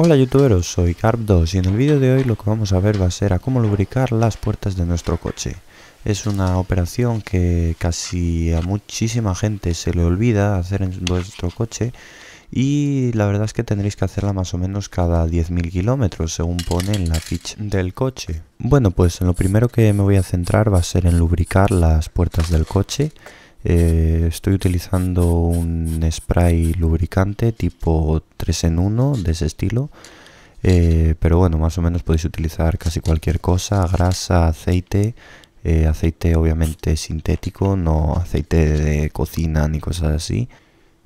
Hola youtuberos, soy Carp2 y en el vídeo de hoy lo que vamos a ver va a ser a cómo lubricar las puertas de nuestro coche. Es una operación que casi a muchísima gente se le olvida hacer en vuestro coche y la verdad es que tendréis que hacerla más o menos cada 10.000 kilómetros según pone en la ficha del coche. Bueno pues en lo primero que me voy a centrar va a ser en lubricar las puertas del coche eh, estoy utilizando un spray lubricante tipo 3 en 1 de ese estilo. Eh, pero bueno, más o menos podéis utilizar casi cualquier cosa, grasa, aceite, eh, aceite obviamente sintético, no aceite de cocina ni cosas así.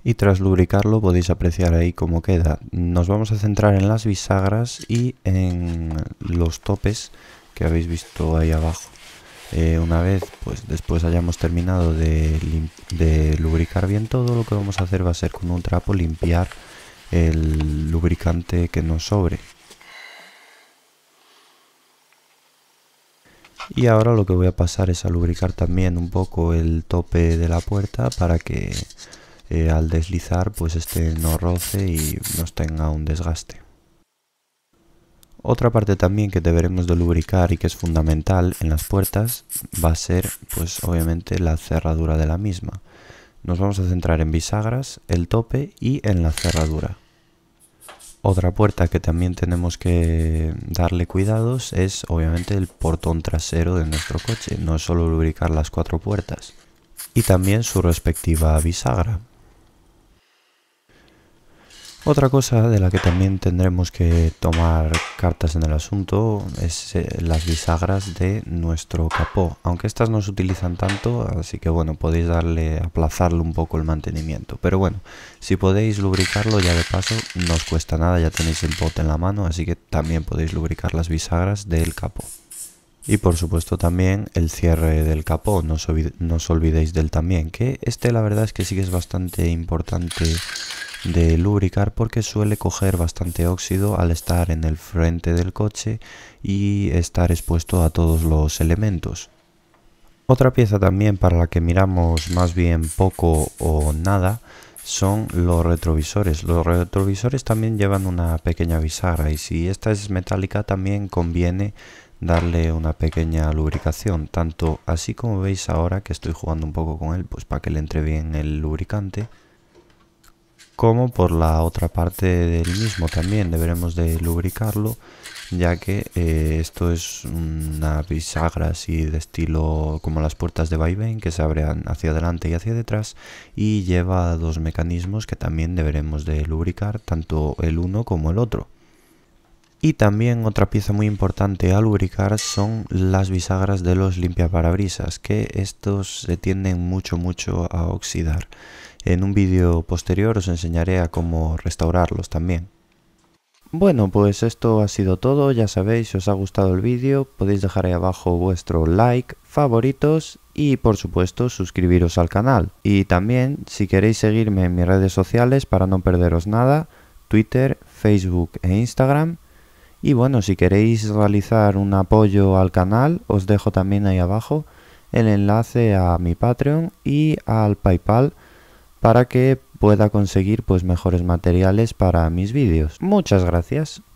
Y tras lubricarlo podéis apreciar ahí cómo queda. Nos vamos a centrar en las bisagras y en los topes que habéis visto ahí abajo. Eh, una vez pues después hayamos terminado de, lubricar bien todo lo que vamos a hacer va a ser con un trapo limpiar el lubricante que nos sobre y ahora lo que voy a pasar es a lubricar también un poco el tope de la puerta para que eh, al deslizar pues este no roce y no tenga un desgaste otra parte también que deberemos de lubricar y que es fundamental en las puertas va a ser pues obviamente la cerradura de la misma. Nos vamos a centrar en bisagras, el tope y en la cerradura. Otra puerta que también tenemos que darle cuidados es obviamente el portón trasero de nuestro coche, no es solo lubricar las cuatro puertas y también su respectiva bisagra. Otra cosa de la que también tendremos que tomar cartas en el asunto es eh, las bisagras de nuestro capó, aunque estas no se utilizan tanto, así que bueno, podéis darle, aplazarle un poco el mantenimiento, pero bueno, si podéis lubricarlo ya de paso, no os cuesta nada, ya tenéis el bote en la mano, así que también podéis lubricar las bisagras del capó. Y por supuesto también el cierre del capó, no os, olvidéis del también, que este la verdad es que sí que es bastante importante de lubricar porque suele coger bastante óxido al estar en el frente del coche y estar expuesto a todos los elementos. Otra pieza también para la que miramos más bien poco o nada son los retrovisores. Los retrovisores también llevan una pequeña bisagra y si esta es metálica también conviene darle una pequeña lubricación, tanto así como veis ahora que estoy jugando un poco con él, pues para que le entre bien el lubricante, como por la otra parte del mismo también deberemos de lubricarlo ya que eh, esto es una bisagra así de estilo como las puertas de vaivén que se abren hacia adelante y hacia detrás y lleva dos mecanismos que también deberemos de lubricar tanto el uno como el otro. Y también otra pieza muy importante a lubricar son las bisagras de los limpiaparabrisas, que estos se tienden mucho mucho a oxidar. En un vídeo posterior os enseñaré a cómo restaurarlos también. Bueno, pues esto ha sido todo, ya sabéis, si os ha gustado el vídeo podéis dejar ahí abajo vuestro like, favoritos y por supuesto suscribiros al canal. Y también si queréis seguirme en mis redes sociales para no perderos nada, Twitter, Facebook e Instagram, y bueno, si queréis realizar un apoyo al canal, os dejo también ahí abajo el enlace a mi Patreon y al Paypal para que pueda conseguir pues mejores materiales para mis vídeos. Muchas gracias.